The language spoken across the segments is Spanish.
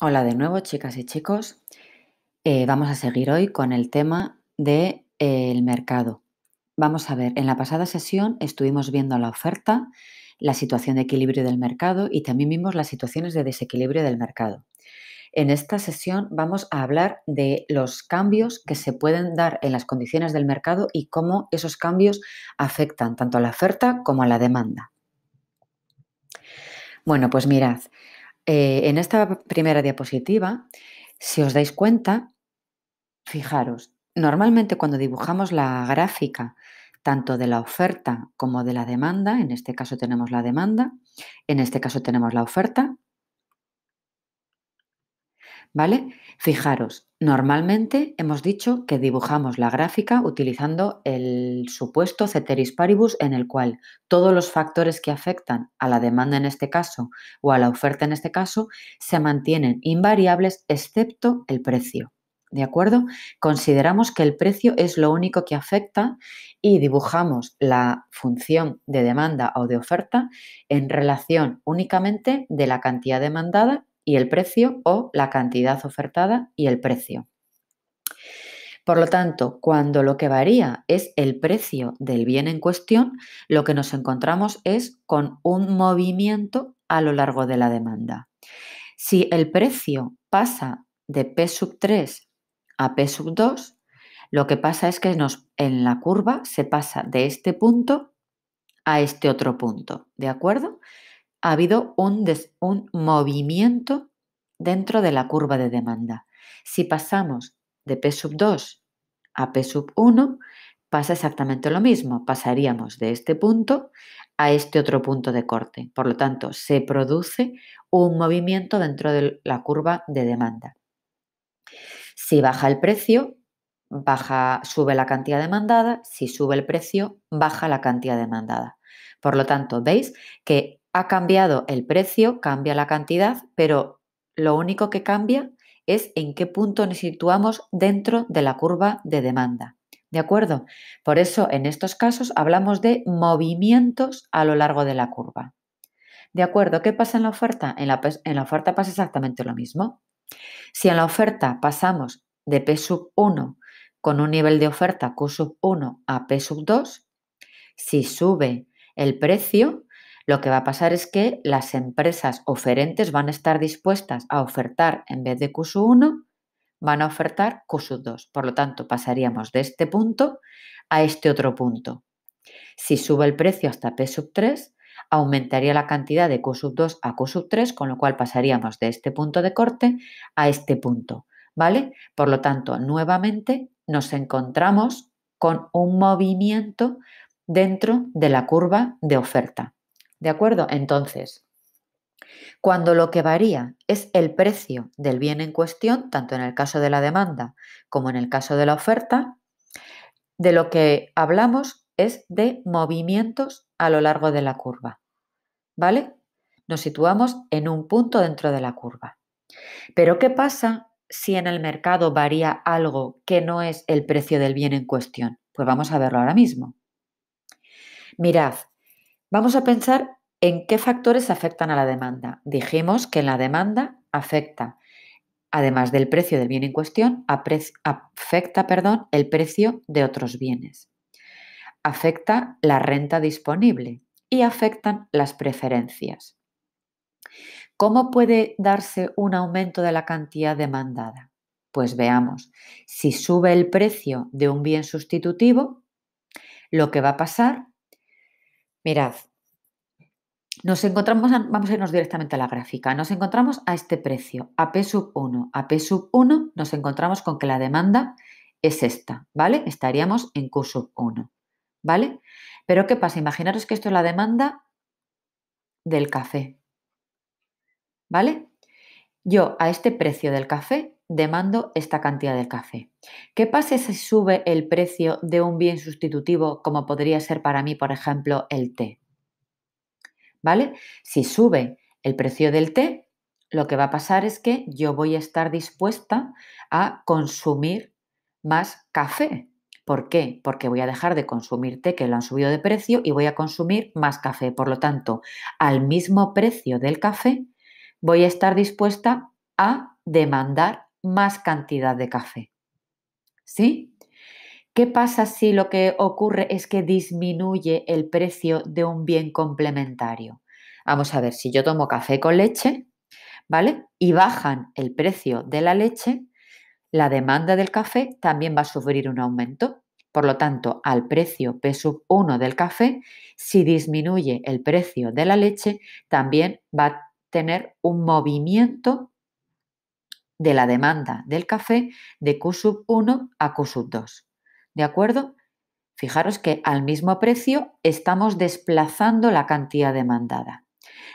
Hola de nuevo, chicas y chicos. Eh, vamos a seguir hoy con el tema del de, eh, el mercado. Vamos a ver, en la pasada sesión estuvimos viendo la oferta, la situación de equilibrio del mercado y también vimos las situaciones de desequilibrio del mercado. En esta sesión vamos a hablar de los cambios que se pueden dar en las condiciones del mercado y cómo esos cambios afectan tanto a la oferta como a la demanda. Bueno, pues mirad, eh, en esta primera diapositiva, si os dais cuenta, fijaros, normalmente cuando dibujamos la gráfica tanto de la oferta como de la demanda, en este caso tenemos la demanda, en este caso tenemos la oferta, ¿vale? Fijaros, normalmente hemos dicho que dibujamos la gráfica utilizando el supuesto ceteris paribus en el cual todos los factores que afectan a la demanda en este caso o a la oferta en este caso se mantienen invariables excepto el precio. ¿De acuerdo? Consideramos que el precio es lo único que afecta y dibujamos la función de demanda o de oferta en relación únicamente de la cantidad demandada y el precio o la cantidad ofertada y el precio. Por lo tanto, cuando lo que varía es el precio del bien en cuestión, lo que nos encontramos es con un movimiento a lo largo de la demanda. Si el precio pasa de P sub 3 a P sub 2, lo que pasa es que nos, en la curva se pasa de este punto a este otro punto, ¿de acuerdo? ha habido un, movimiento dentro de la curva de demanda. Si pasamos de P sub 2 a P sub 1, pasa exactamente lo mismo. Pasaríamos de este punto a este otro punto de corte. Por lo tanto, se produce un movimiento dentro de la curva de demanda. Si baja el precio, baja, sube la cantidad demandada. Si sube el precio, baja la cantidad demandada. Por lo tanto, veis que ha cambiado el precio, cambia la cantidad, pero lo único que cambia es en qué punto nos situamos dentro de la curva de demanda. ¿De acuerdo? Por eso en estos casos hablamos de movimientos a lo largo de la curva. ¿De acuerdo? ¿Qué pasa en la oferta? En la, oferta pasa exactamente lo mismo. Si en la oferta pasamos de P sub 1 con un nivel de oferta Q sub 1 a P sub 2, si sube el precio, lo que va a pasar es que las empresas oferentes van a estar dispuestas a ofertar en vez de q 1 van a ofertar q 2 Por lo tanto, pasaríamos de este punto a este otro punto. Si sube el precio hasta P sub 3, aumentaría la cantidad de Q 2 a Q 3, con lo cual pasaríamos de este punto de corte a este punto. ¿Vale? Por lo tanto, nuevamente nos encontramos con un movimiento dentro de la curva de oferta. ¿De acuerdo? Entonces, cuando lo que varía es el precio del bien en cuestión, tanto en el caso de la demanda como en el caso de la oferta, de lo que hablamos es de movimientos a lo largo de la curva. ¿Vale? Nos situamos en un punto dentro de la curva. Pero ¿qué pasa si en el mercado varía algo que no es el precio del bien en cuestión? Pues vamos a verlo ahora mismo. Mirad, Vamos a pensar en qué factores afectan a la demanda. Dijimos que la demanda afecta, además del precio del bien en cuestión, afecta perdón, el precio de otros bienes. Afecta la renta disponible y afectan las preferencias. ¿Cómo puede darse un aumento de la cantidad demandada? Pues veamos, si sube el precio de un bien sustitutivo, lo que va a pasar Mirad, nos encontramos, vamos a irnos directamente a la gráfica, nos encontramos a este precio, a P sub 1. A P sub 1 nos encontramos con que la demanda es esta, ¿vale? Estaríamos en Q 1, ¿vale? Pero ¿qué pasa? Imaginaros que esto es la demanda del café, ¿vale? Yo a este precio del café demando esta cantidad de café. ¿Qué pasa si sube el precio de un bien sustitutivo como podría ser para mí, por ejemplo, el té? ¿Vale? Si sube el precio del té, lo que va a pasar es que yo voy a estar dispuesta a consumir más café. ¿Por qué? Porque voy a dejar de consumir té que lo han subido de precio y voy a consumir más café. Por lo tanto, al mismo precio del café, voy a estar dispuesta a demandar más cantidad de café. ¿Sí? ¿Qué pasa si lo que ocurre es que disminuye el precio de un bien complementario? Vamos a ver, si yo tomo café con leche, ¿vale? Y bajan el precio de la leche, la demanda del café también va a sufrir un aumento. Por lo tanto, al precio P 1 del café, si disminuye el precio de la leche, también va a tener un movimiento de la demanda del café de Q 1 a Q 2. ¿De acuerdo? Fijaros que al mismo precio estamos desplazando la cantidad demandada.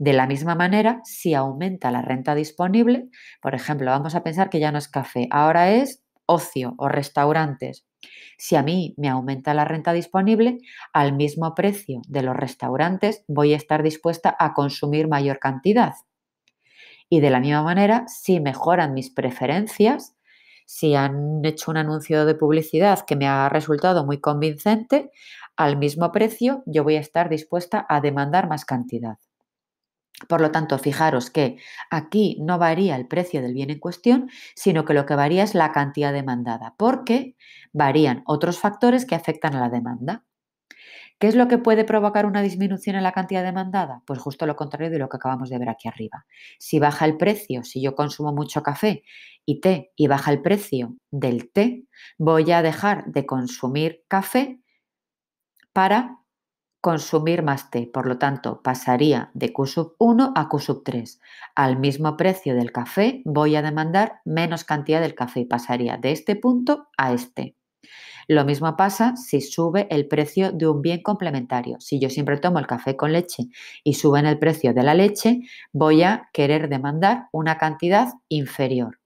De la misma manera, si aumenta la renta disponible, por ejemplo, vamos a pensar que ya no es café, ahora es ocio o restaurantes, si a mí me aumenta la renta disponible, al mismo precio de los restaurantes voy a estar dispuesta a consumir mayor cantidad. Y de la misma manera, si mejoran mis preferencias, si han hecho un anuncio de publicidad que me ha resultado muy convincente, al mismo precio yo voy a estar dispuesta a demandar más cantidad. Por lo tanto, fijaros que aquí no varía el precio del bien en cuestión, sino que lo que varía es la cantidad demandada, porque varían otros factores que afectan a la demanda. ¿Qué es lo que puede provocar una disminución en la cantidad demandada? Pues justo lo contrario de lo que acabamos de ver aquí arriba. Si baja el precio, si yo consumo mucho café y té y baja el precio del té, voy a dejar de consumir café para consumir más té, por lo tanto pasaría de Q 1 a Q 3. Al mismo precio del café voy a demandar menos cantidad del café, y pasaría de este punto a este. Lo mismo pasa si sube el precio de un bien complementario. Si yo siempre tomo el café con leche y suben el precio de la leche, voy a querer demandar una cantidad inferior.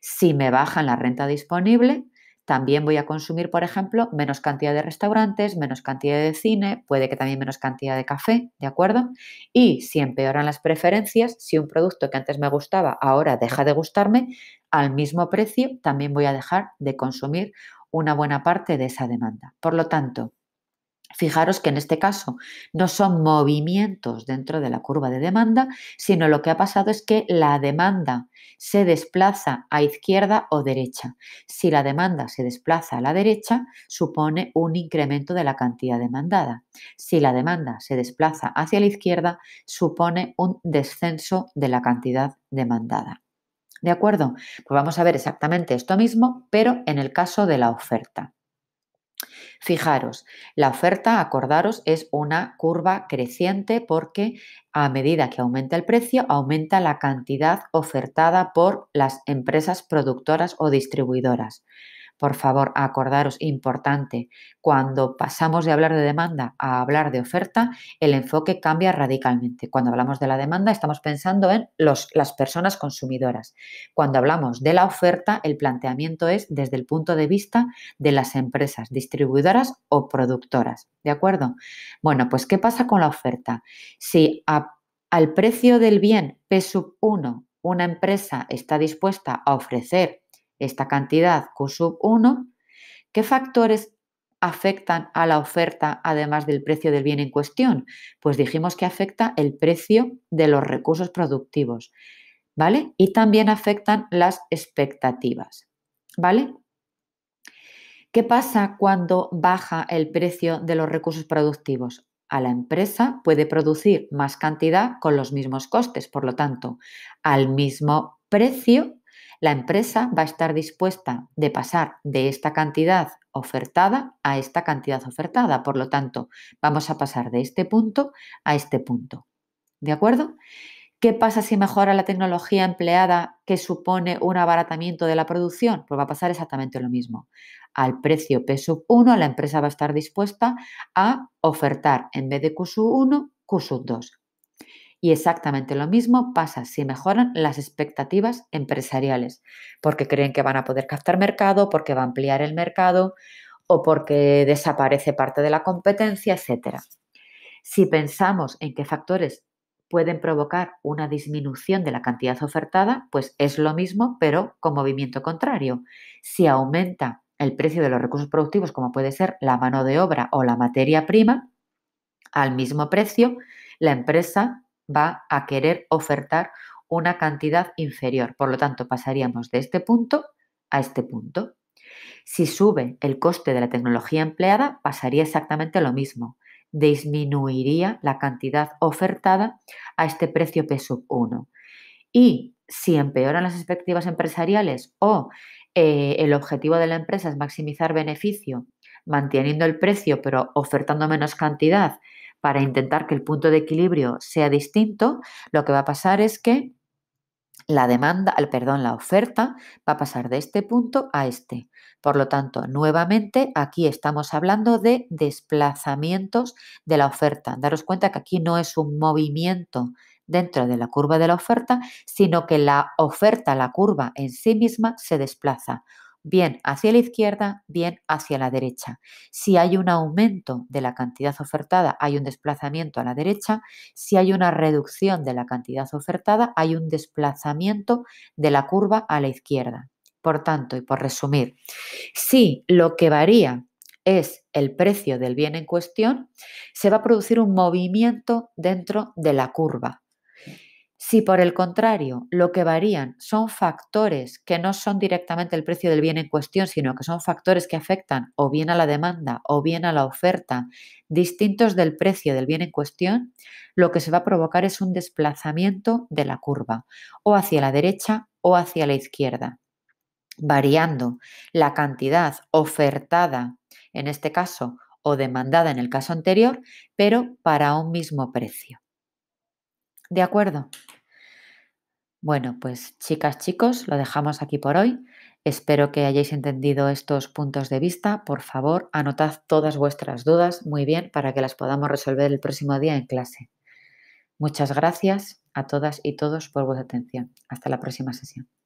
Si me bajan la renta disponible, también voy a consumir, por ejemplo, menos cantidad de restaurantes, menos cantidad de cine, puede que también menos cantidad de café, ¿de acuerdo? Y si empeoran las preferencias, si un producto que antes me gustaba ahora deja de gustarme, al mismo precio también voy a dejar de consumir una buena parte de esa demanda. Por lo tanto, Fijaros que en este caso no son movimientos dentro de la curva de demanda, sino lo que ha pasado es que la demanda se desplaza a izquierda o derecha. Si la demanda se desplaza a la derecha, supone un incremento de la cantidad demandada. Si la demanda se desplaza hacia la izquierda, supone un descenso de la cantidad demandada. ¿De acuerdo? Pues vamos a ver exactamente esto mismo, pero en el caso de la oferta. Fijaros, la oferta, acordaros, es una curva creciente porque a medida que aumenta el precio, aumenta la cantidad ofertada por las empresas productoras o distribuidoras. Por favor, acordaros, importante, cuando pasamos de hablar de demanda a hablar de oferta, el enfoque cambia radicalmente. Cuando hablamos de la demanda, estamos pensando en las personas consumidoras. Cuando hablamos de la oferta, el planteamiento es desde el punto de vista de las empresas distribuidoras o productoras. ¿De acuerdo? Bueno, pues ¿qué pasa con la oferta? Si al precio del bien P1 una empresa está dispuesta a ofrecer esta cantidad Q 1, ¿qué factores afectan a la oferta además del precio del bien en cuestión? Pues dijimos que afecta el precio de los recursos productivos, ¿vale? Y también afectan las expectativas, ¿vale? ¿Qué pasa cuando baja el precio de los recursos productivos? A la empresa puede producir más cantidad con los mismos costes, por lo tanto, al mismo precio la empresa va a estar dispuesta de pasar de esta cantidad ofertada a esta cantidad ofertada. Por lo tanto, vamos a pasar de este punto a este punto. ¿De acuerdo? ¿Qué pasa si mejora la tecnología empleada que supone un abaratamiento de la producción? Pues va a pasar exactamente lo mismo. Al precio P sub 1, la empresa va a estar dispuesta a ofertar en vez de Q 1, Q sub 2. Y exactamente lo mismo pasa si mejoran las expectativas empresariales, porque creen que van a poder captar mercado, porque va a ampliar el mercado o porque desaparece parte de la competencia, etc. Si pensamos en qué factores pueden provocar una disminución de la cantidad ofertada, pues es lo mismo, pero con movimiento contrario. Si aumenta el precio de los recursos productivos, como puede ser la mano de obra o la materia prima, al mismo precio, la empresa va a querer ofertar una cantidad inferior. Por lo tanto, pasaríamos de este punto a este punto. Si sube el coste de la tecnología empleada, pasaría exactamente lo mismo. Disminuiría la cantidad ofertada a este precio P 1. Y si empeoran las expectativas empresariales o eh, el objetivo de la empresa es maximizar beneficio manteniendo el precio pero ofertando menos cantidad para intentar que el punto de equilibrio sea distinto, lo que va a pasar es que la demanda, perdón, la oferta va a pasar de este punto a este. Por lo tanto, nuevamente aquí estamos hablando de desplazamientos de la oferta. Daros cuenta que aquí no es un movimiento dentro de la curva de la oferta, sino que la oferta, la curva en sí misma se desplaza bien hacia la izquierda, bien hacia la derecha. Si hay un aumento de la cantidad ofertada, hay un desplazamiento a la derecha. Si hay una reducción de la cantidad ofertada, hay un desplazamiento de la curva a la izquierda. Por tanto, y por resumir, si lo que varía es el precio del bien en cuestión, se va a producir un movimiento dentro de la curva. Si por el contrario, lo que varían son factores que no son directamente el precio del bien en cuestión, sino que son factores que afectan o bien a la demanda o bien a la oferta, distintos del precio del bien en cuestión, lo que se va a provocar es un desplazamiento de la curva, o hacia la derecha o hacia la izquierda, variando la cantidad ofertada, en este caso, o demandada en el caso anterior, pero para un mismo precio. ¿De acuerdo? Bueno, pues chicas, chicos, lo dejamos aquí por hoy. Espero que hayáis entendido estos puntos de vista. Por favor, anotad todas vuestras dudas muy bien para que las podamos resolver el próximo día en clase. Muchas gracias a todas y todos por vuestra atención. Hasta la próxima sesión.